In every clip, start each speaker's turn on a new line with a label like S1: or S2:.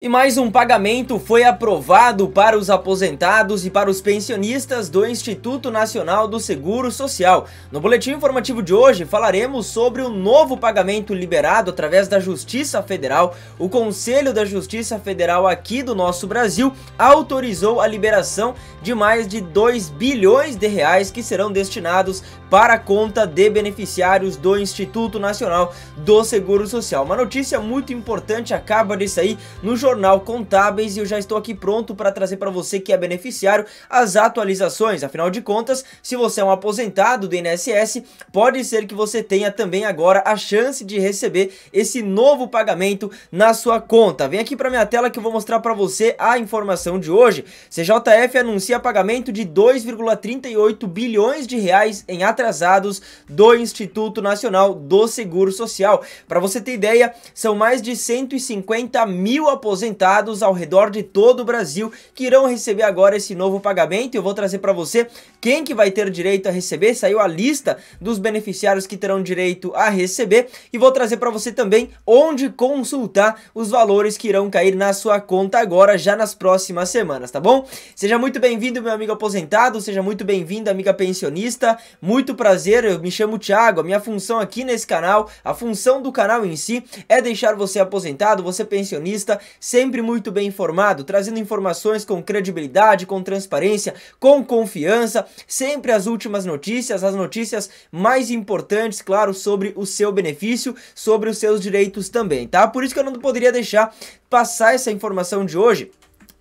S1: E mais um pagamento foi aprovado para os aposentados e para os pensionistas do Instituto Nacional do Seguro Social. No boletim informativo de hoje falaremos sobre o novo pagamento liberado através da Justiça Federal. O Conselho da Justiça Federal aqui do nosso Brasil autorizou a liberação de mais de 2 bilhões de reais que serão destinados para a conta de beneficiários do Instituto Nacional do Seguro Social. Uma notícia muito importante acaba de sair no jornal Jornal Contábeis e eu já estou aqui pronto para trazer para você que é beneficiário as atualizações. Afinal de contas, se você é um aposentado do INSS, pode ser que você tenha também agora a chance de receber esse novo pagamento na sua conta. Vem aqui para minha tela que eu vou mostrar para você a informação de hoje. CJF anuncia pagamento de 2,38 bilhões de reais em atrasados do Instituto Nacional do Seguro Social. Para você ter ideia, são mais de 150 mil aposentados aposentados ao redor de todo o Brasil que irão receber agora esse novo pagamento. Eu vou trazer para você quem que vai ter direito a receber. Saiu a lista dos beneficiários que terão direito a receber e vou trazer para você também onde consultar os valores que irão cair na sua conta agora já nas próximas semanas, tá bom? Seja muito bem-vindo, meu amigo aposentado, seja muito bem-vindo, amiga pensionista. Muito prazer, eu me chamo Thiago. A minha função aqui nesse canal, a função do canal em si é deixar você aposentado, você pensionista sempre muito bem informado, trazendo informações com credibilidade, com transparência, com confiança, sempre as últimas notícias, as notícias mais importantes, claro, sobre o seu benefício, sobre os seus direitos também, tá? Por isso que eu não poderia deixar passar essa informação de hoje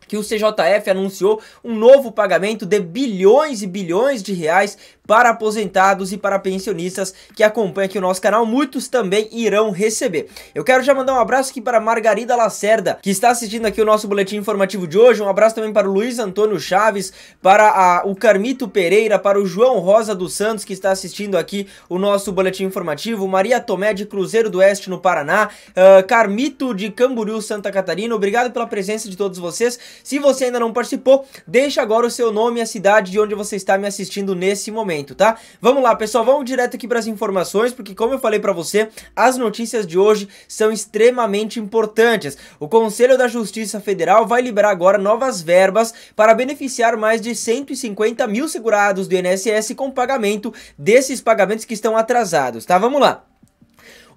S1: que o CJF anunciou um novo pagamento de bilhões e bilhões de reais para aposentados e para pensionistas que acompanham aqui o nosso canal, muitos também irão receber. Eu quero já mandar um abraço aqui para Margarida Lacerda, que está assistindo aqui o nosso boletim informativo de hoje, um abraço também para o Luiz Antônio Chaves, para a, o Carmito Pereira, para o João Rosa dos Santos, que está assistindo aqui o nosso boletim informativo, Maria Tomé de Cruzeiro do Oeste, no Paraná, uh, Carmito de Camboriú, Santa Catarina, obrigado pela presença de todos vocês. Se você ainda não participou, deixa agora o seu nome e a cidade de onde você está me assistindo nesse momento momento, tá? Vamos lá, pessoal, vamos direto aqui para as informações, porque como eu falei para você, as notícias de hoje são extremamente importantes. O Conselho da Justiça Federal vai liberar agora novas verbas para beneficiar mais de 150 mil segurados do INSS com pagamento desses pagamentos que estão atrasados, tá? Vamos lá.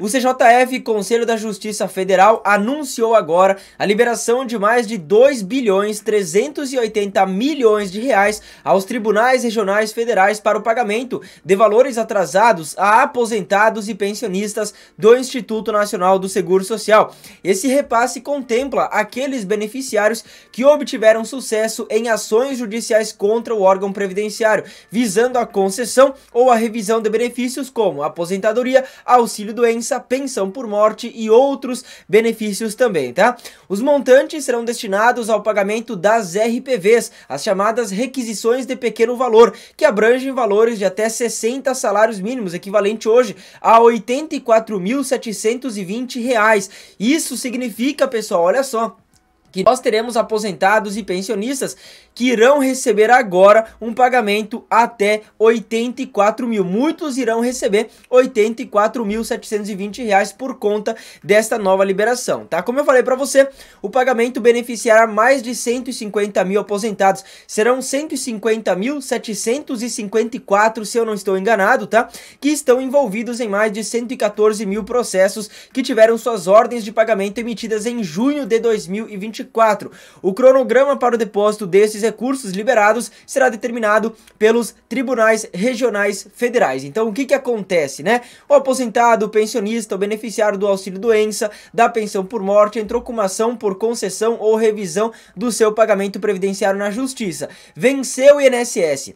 S1: O CJF, Conselho da Justiça Federal, anunciou agora a liberação de mais de 2 bilhões 380 milhões de reais aos tribunais regionais federais para o pagamento de valores atrasados a aposentados e pensionistas do Instituto Nacional do Seguro Social. Esse repasse contempla aqueles beneficiários que obtiveram sucesso em ações judiciais contra o órgão previdenciário, visando a concessão ou a revisão de benefícios como aposentadoria, auxílio doença pensão por morte e outros benefícios também, tá? Os montantes serão destinados ao pagamento das RPVs, as chamadas requisições de pequeno valor, que abrangem valores de até 60 salários mínimos, equivalente hoje a R$ 84.720. Isso significa, pessoal, olha só, que nós teremos aposentados e pensionistas que irão receber agora um pagamento até 84 mil. Muitos irão receber 84.720 reais por conta desta nova liberação, tá? Como eu falei para você, o pagamento beneficiará mais de 150 mil aposentados. Serão 150.754, se eu não estou enganado, tá? Que estão envolvidos em mais de 114 mil processos que tiveram suas ordens de pagamento emitidas em junho de 2024. 2024. O cronograma para o depósito desses recursos liberados será determinado pelos tribunais regionais federais. Então, o que, que acontece, né? O aposentado, o pensionista, o beneficiário do auxílio-doença, da pensão por morte, entrou com uma ação por concessão ou revisão do seu pagamento previdenciário na Justiça. Venceu o INSS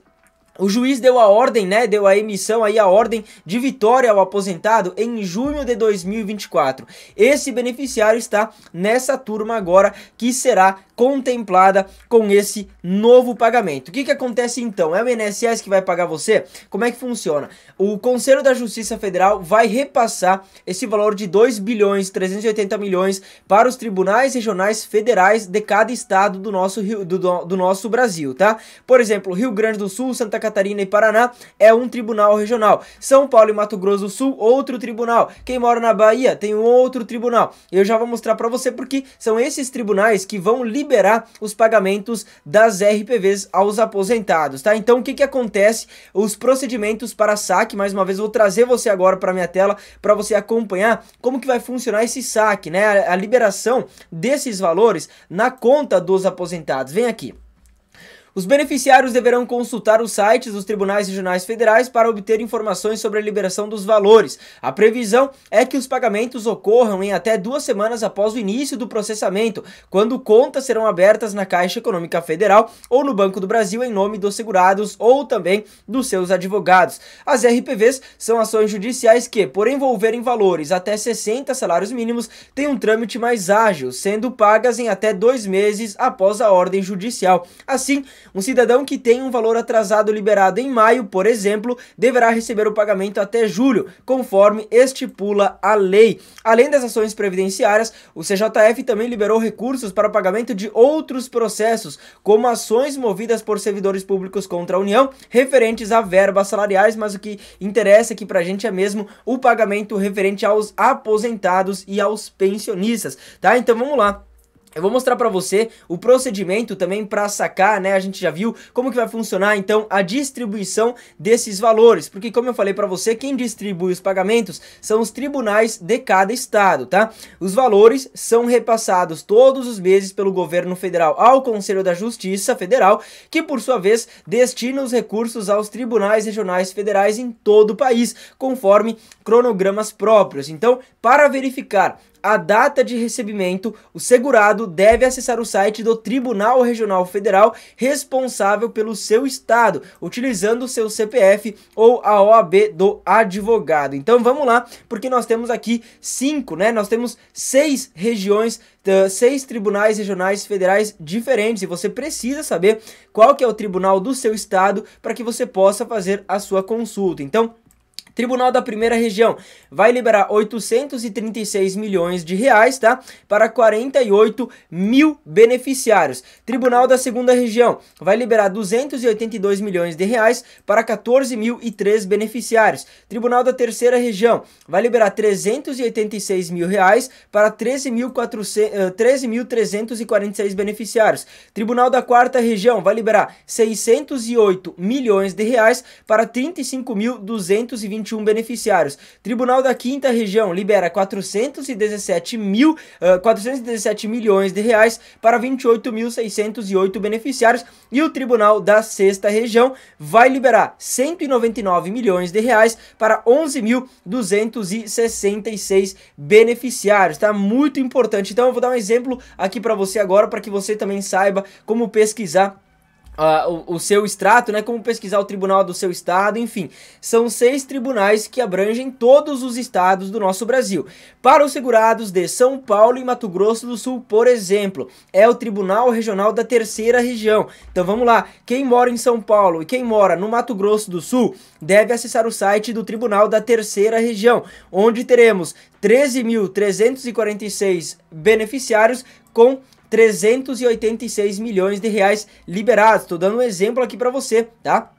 S1: o juiz deu a ordem, né, deu a emissão aí a ordem de vitória ao aposentado em junho de 2024. Esse beneficiário está nessa turma agora que será contemplada com esse novo pagamento. O que que acontece então? É o INSS que vai pagar você? Como é que funciona? O Conselho da Justiça Federal vai repassar esse valor de 2 bilhões 380 milhões para os tribunais regionais federais de cada estado do nosso do, do nosso Brasil, tá? Por exemplo, Rio Grande do Sul, Santa Catarina e Paraná é um tribunal regional. São Paulo e Mato Grosso do Sul, outro tribunal. Quem mora na Bahia tem um outro tribunal. Eu já vou mostrar para você porque são esses tribunais que vão liberar os pagamentos das RPVs aos aposentados, tá? Então o que que acontece? Os procedimentos para saque, mais uma vez vou trazer você agora para minha tela para você acompanhar como que vai funcionar esse saque, né? A, a liberação desses valores na conta dos aposentados. Vem aqui. Os beneficiários deverão consultar os sites dos tribunais regionais federais para obter informações sobre a liberação dos valores. A previsão é que os pagamentos ocorram em até duas semanas após o início do processamento, quando contas serão abertas na Caixa Econômica Federal ou no Banco do Brasil em nome dos segurados ou também dos seus advogados. As RPVs são ações judiciais que, por envolverem valores até 60 salários mínimos, têm um trâmite mais ágil, sendo pagas em até dois meses após a ordem judicial. Assim, um cidadão que tem um valor atrasado liberado em maio, por exemplo, deverá receber o pagamento até julho, conforme estipula a lei. Além das ações previdenciárias, o CJF também liberou recursos para o pagamento de outros processos, como ações movidas por servidores públicos contra a União, referentes a verbas salariais, mas o que interessa aqui pra gente é mesmo o pagamento referente aos aposentados e aos pensionistas, tá? Então vamos lá. Eu vou mostrar para você o procedimento também para sacar, né? A gente já viu como que vai funcionar então a distribuição desses valores, porque como eu falei para você, quem distribui os pagamentos são os tribunais de cada estado, tá? Os valores são repassados todos os meses pelo governo federal ao Conselho da Justiça Federal, que por sua vez destina os recursos aos tribunais regionais federais em todo o país, conforme cronogramas próprios. Então, para verificar a data de recebimento, o segurado deve acessar o site do Tribunal Regional Federal responsável pelo seu estado, utilizando o seu CPF ou a OAB do advogado. Então vamos lá, porque nós temos aqui cinco, né? Nós temos seis regiões seis tribunais regionais federais diferentes e você precisa saber qual que é o tribunal do seu estado para que você possa fazer a sua consulta. Então, Tribunal da Primeira Região vai liberar 836 milhões de reais, tá? Para 48 mil beneficiários. Tribunal da Segunda Região vai liberar 282 milhões de reais para 14.003 beneficiários. Tribunal da Terceira Região vai liberar 386 mil reais para 13.346 eh, beneficiários. Tribunal da Quarta Região vai liberar 608 milhões de reais para 35.220 21 beneficiários. Tribunal da Quinta Região libera 417 mil, uh, 417 milhões de reais para 28.608 beneficiários e o Tribunal da Sexta Região vai liberar 199 milhões de reais para 11.266 beneficiários. Tá muito importante. Então eu vou dar um exemplo aqui para você agora para que você também saiba como pesquisar Uh, o, o, seu extrato, né? Como pesquisar o tribunal do seu estado, enfim. São seis tribunais que abrangem todos os estados do nosso Brasil. Para os segurados de São Paulo e Mato Grosso do Sul, por exemplo, é o Tribunal Regional da Terceira Região. Então vamos lá, quem mora em São Paulo e quem mora no Mato Grosso do Sul deve acessar o site do Tribunal da Terceira Região, onde teremos 13.346 beneficiários com 386 milhões de reais liberados. Estou dando um exemplo aqui para você, tá?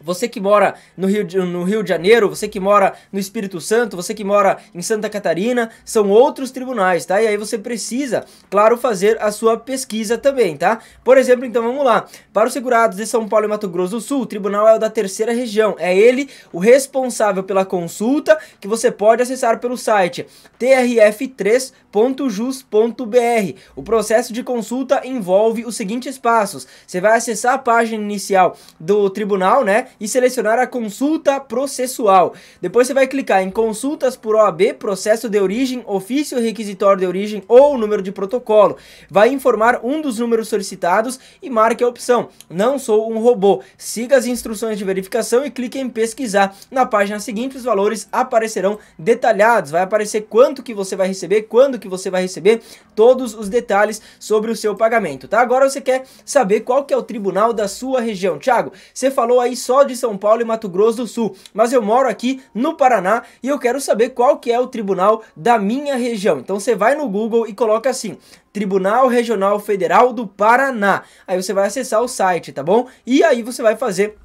S1: Você que mora no Rio, de, no Rio de Janeiro, você que mora no Espírito Santo, você que mora em Santa Catarina, são outros tribunais, tá? E aí você precisa, claro, fazer a sua pesquisa também, tá? Por exemplo, então vamos lá. Para os segurados de São Paulo e Mato Grosso do Sul, o tribunal é o da terceira região. É ele o responsável pela consulta que você pode acessar pelo site trf3.jus.br. O processo de consulta envolve os seguintes passos. Você vai acessar a página inicial do tribunal, né? e selecionar a consulta processual. Depois você vai clicar em consultas por OAB, processo de origem, ofício requisitório de origem ou número de protocolo. Vai informar um dos números solicitados e marque a opção Não sou um robô. Siga as instruções de verificação e clique em pesquisar. Na página seguinte os valores aparecerão detalhados. Vai aparecer quanto que você vai receber, quando que você vai receber, todos os detalhes sobre o seu pagamento, tá? Agora você quer saber qual que é o tribunal da sua região. Tiago, você falou aí só de São Paulo e Mato Grosso do Sul, mas eu moro aqui no Paraná e eu quero saber qual que é o tribunal da minha região. Então você vai no Google e coloca assim: Tribunal Regional Federal do Paraná. Aí você vai acessar o site, tá bom? E aí você vai fazer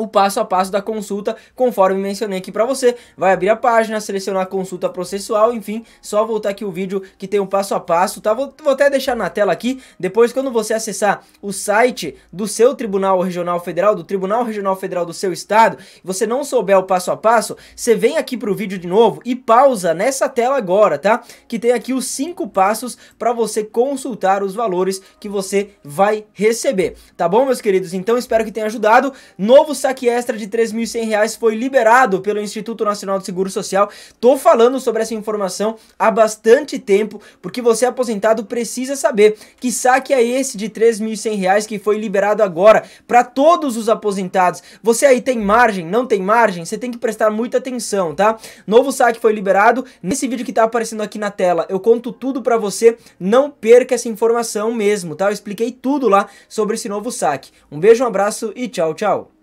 S1: o passo a passo da consulta, conforme mencionei aqui para você. Vai abrir a página, selecionar a consulta processual, enfim, só voltar aqui o vídeo que tem o um passo a passo, tá? Vou, vou, até deixar na tela aqui, depois quando você acessar o site do seu Tribunal Regional Federal, do Tribunal Regional Federal do seu estado, você não souber o passo a passo, você vem aqui pro vídeo de novo e pausa nessa tela agora, tá? Que tem aqui os cinco passos para você consultar os valores que você vai receber, tá bom, meus queridos? Então espero que tenha ajudado. Novo site saque extra de 3.100 reais foi liberado pelo Instituto Nacional do Seguro Social. Tô falando sobre essa informação há bastante tempo, porque você aposentado precisa saber que saque é esse de 3.100 reais que foi liberado agora para todos os aposentados. Você aí tem margem? Não tem margem? Você tem que prestar muita atenção, tá? Novo saque foi liberado. Nesse vídeo que tá aparecendo aqui na tela, eu conto tudo para você. Não perca essa informação mesmo, tá? Eu expliquei tudo lá sobre esse novo saque. Um beijo, um abraço e tchau, tchau.